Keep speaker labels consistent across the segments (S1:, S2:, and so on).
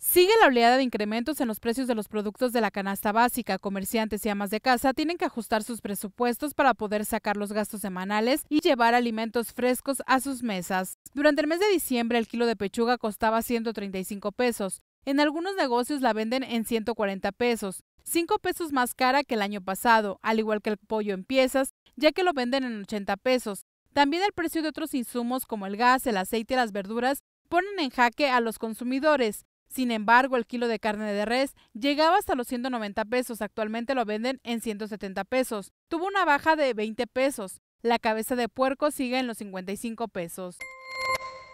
S1: Sigue la oleada de incrementos en los precios de los productos de la canasta básica. Comerciantes y amas de casa tienen que ajustar sus presupuestos para poder sacar los gastos semanales y llevar alimentos frescos a sus mesas. Durante el mes de diciembre el kilo de pechuga costaba 135 pesos. En algunos negocios la venden en 140 pesos, 5 pesos más cara que el año pasado, al igual que el pollo en piezas, ya que lo venden en 80 pesos. También el precio de otros insumos como el gas, el aceite y las verduras ponen en jaque a los consumidores. Sin embargo, el kilo de carne de res llegaba hasta los 190 pesos, actualmente lo venden en 170 pesos. Tuvo una baja de 20 pesos. La cabeza de puerco sigue en los 55 pesos.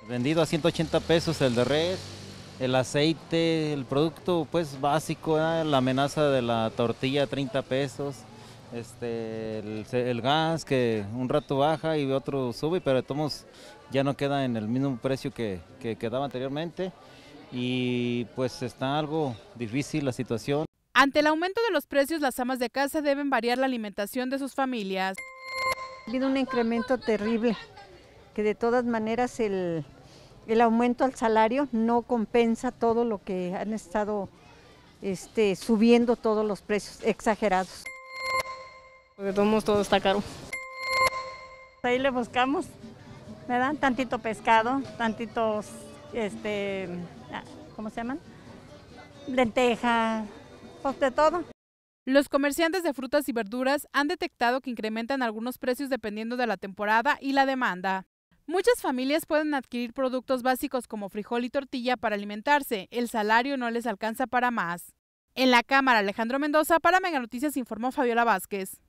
S2: Vendido a 180 pesos el de res, el aceite, el producto pues básico, ¿eh? la amenaza de la tortilla 30 pesos, este, el, gas que un rato baja y otro sube, pero ya no queda en el mismo precio que quedaba anteriormente y pues está algo difícil la situación.
S1: Ante el aumento de los precios, las amas de casa deben variar la alimentación de sus familias. Ha habido un incremento
S3: terrible, que de todas maneras el, aumento al salario no compensa todo lo que han estado este, subiendo todos los precios exagerados. De todos modos todo está caro. Ahí le buscamos, me dan tantito pescado, tantitos este,
S1: ah, ¿cómo se llaman? Lenteja, pues, de todo. Los comerciantes de frutas y verduras han detectado que incrementan algunos precios dependiendo de la temporada y la demanda. Muchas familias pueden adquirir productos básicos como frijol y tortilla para alimentarse. El salario no les alcanza para más. En la Cámara, Alejandro Mendoza, para
S2: Mega Noticias informó Fabiola Vázquez.